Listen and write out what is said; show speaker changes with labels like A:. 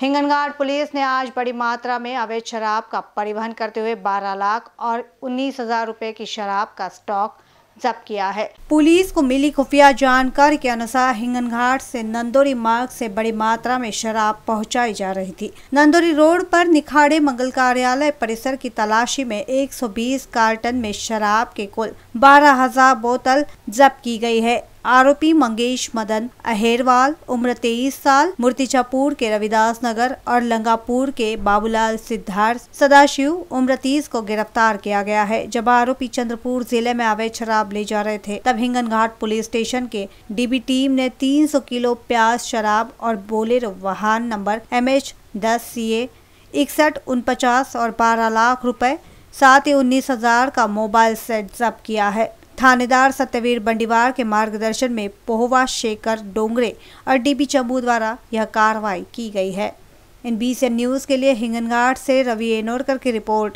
A: हिंगनगाड़ police ने आज बड़ी मात्रा में अवैध शराब का परिवहन करते हुए 12 लाख और उन्नीस हजार रूपए की शराब का स्टॉक जब्त किया है पुलिस को मिली खुफिया जानकारी के अनुसार हिंगनघाट से नंदोरी मार्ग से बड़ी मात्रा में शराब पहुंचाई जा रही थी नंदोरी रोड पर निखाड़े मंगल कार्यालय परिसर की तलाशी में 120 कार्टन में शराब के कुल 12,000 बोतल जब्त की गई है आरोपी मंगेश मदन अहेरवाल उम्र तेईस साल मूर्तिजापुर के रविदास नगर और लंगापुर के बाबूलाल सिद्धार्थ सदाशिव उम्र तीस को गिरफ्तार किया गया है जब आरोपी चंद्रपुर जिले में अवैध शराब ले जा रहे थे तब हिंगन घाट पुलिस स्टेशन के डीबी टीम ने 300 किलो प्याज शराब और बोलेरो वाहन नंबर एम एच दस सी ए इकसठ पचास और बारह लाख रुपए साथ ही उन्नीस हजार का मोबाइल सेट जब्त किया है थानेदार सत्यवीर बंडीवार के मार्गदर्शन में पोहवा शेखर डोंगरे और डीपी चंबू द्वारा यह कार्रवाई की गई है इन बीसीएन न्यूज़ के लिए हिंगनघाट से रवि एनोरकर की रिपोर्ट